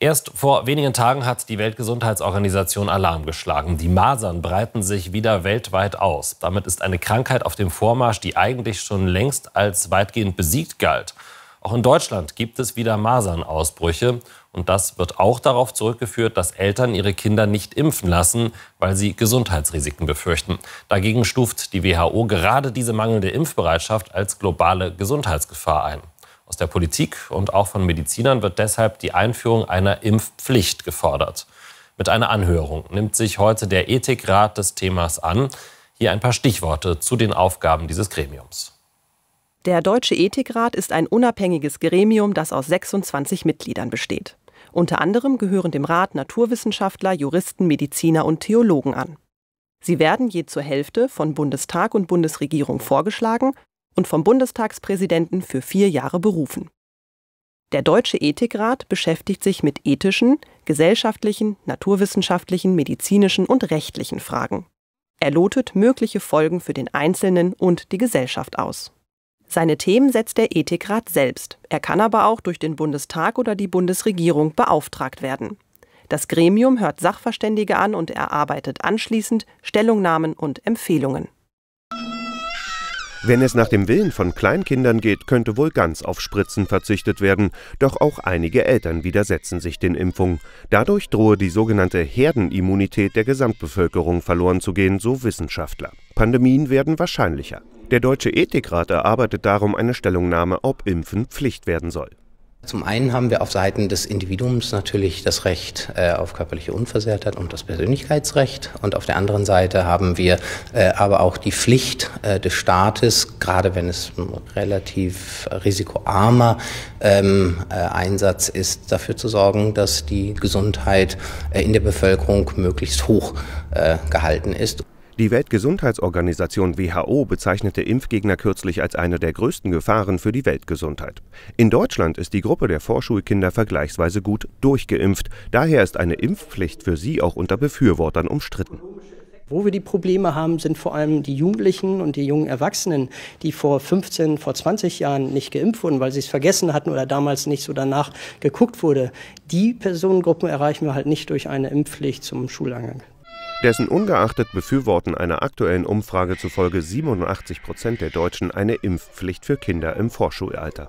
Erst vor wenigen Tagen hat die Weltgesundheitsorganisation Alarm geschlagen. Die Masern breiten sich wieder weltweit aus. Damit ist eine Krankheit auf dem Vormarsch, die eigentlich schon längst als weitgehend besiegt galt. Auch in Deutschland gibt es wieder Masernausbrüche. Und das wird auch darauf zurückgeführt, dass Eltern ihre Kinder nicht impfen lassen, weil sie Gesundheitsrisiken befürchten. Dagegen stuft die WHO gerade diese mangelnde Impfbereitschaft als globale Gesundheitsgefahr ein. Aus der Politik und auch von Medizinern wird deshalb die Einführung einer Impfpflicht gefordert. Mit einer Anhörung nimmt sich heute der Ethikrat des Themas an. Hier ein paar Stichworte zu den Aufgaben dieses Gremiums. Der Deutsche Ethikrat ist ein unabhängiges Gremium, das aus 26 Mitgliedern besteht. Unter anderem gehören dem Rat Naturwissenschaftler, Juristen, Mediziner und Theologen an. Sie werden je zur Hälfte von Bundestag und Bundesregierung vorgeschlagen und vom Bundestagspräsidenten für vier Jahre berufen. Der Deutsche Ethikrat beschäftigt sich mit ethischen, gesellschaftlichen, naturwissenschaftlichen, medizinischen und rechtlichen Fragen. Er lotet mögliche Folgen für den Einzelnen und die Gesellschaft aus. Seine Themen setzt der Ethikrat selbst. Er kann aber auch durch den Bundestag oder die Bundesregierung beauftragt werden. Das Gremium hört Sachverständige an und erarbeitet anschließend Stellungnahmen und Empfehlungen. Wenn es nach dem Willen von Kleinkindern geht, könnte wohl ganz auf Spritzen verzichtet werden, doch auch einige Eltern widersetzen sich den Impfungen. Dadurch drohe die sogenannte Herdenimmunität der Gesamtbevölkerung verloren zu gehen, so Wissenschaftler. Pandemien werden wahrscheinlicher. Der Deutsche Ethikrat erarbeitet darum eine Stellungnahme, ob Impfen Pflicht werden soll. Zum einen haben wir auf Seiten des Individuums natürlich das Recht äh, auf körperliche Unversehrtheit und das Persönlichkeitsrecht. Und auf der anderen Seite haben wir äh, aber auch die Pflicht äh, des Staates, gerade wenn es ein relativ risikoarmer ähm, äh, Einsatz ist, dafür zu sorgen, dass die Gesundheit äh, in der Bevölkerung möglichst hoch äh, gehalten ist. Die Weltgesundheitsorganisation WHO bezeichnete Impfgegner kürzlich als eine der größten Gefahren für die Weltgesundheit. In Deutschland ist die Gruppe der Vorschulkinder vergleichsweise gut durchgeimpft. Daher ist eine Impfpflicht für sie auch unter Befürwortern umstritten. Wo wir die Probleme haben, sind vor allem die Jugendlichen und die jungen Erwachsenen, die vor 15, vor 20 Jahren nicht geimpft wurden, weil sie es vergessen hatten oder damals nicht so danach geguckt wurde. Die Personengruppen erreichen wir halt nicht durch eine Impfpflicht zum Schuleingang dessen ungeachtet Befürworten einer aktuellen Umfrage zufolge 87 Prozent der Deutschen eine Impfpflicht für Kinder im Vorschulalter.